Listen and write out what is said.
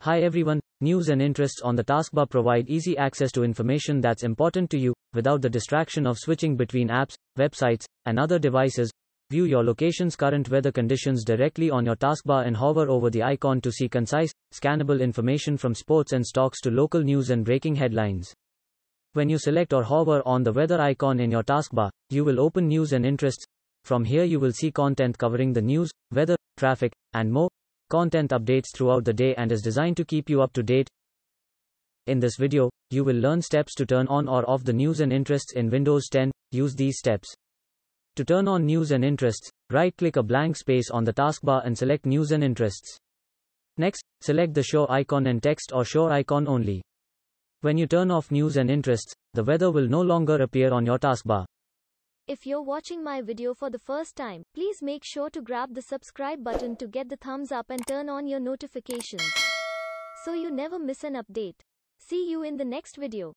Hi everyone, news and interests on the taskbar provide easy access to information that's important to you, without the distraction of switching between apps, websites, and other devices. View your location's current weather conditions directly on your taskbar and hover over the icon to see concise, scannable information from sports and stocks to local news and breaking headlines. When you select or hover on the weather icon in your taskbar, you will open news and interests, from here you will see content covering the news, weather, traffic, and more. Content updates throughout the day and is designed to keep you up to date. In this video, you will learn steps to turn on or off the news and interests in Windows 10. Use these steps. To turn on news and interests, right-click a blank space on the taskbar and select news and interests. Next, select the show icon and text or show icon only. When you turn off news and interests, the weather will no longer appear on your taskbar. If you're watching my video for the first time, please make sure to grab the subscribe button to get the thumbs up and turn on your notifications. So you never miss an update. See you in the next video.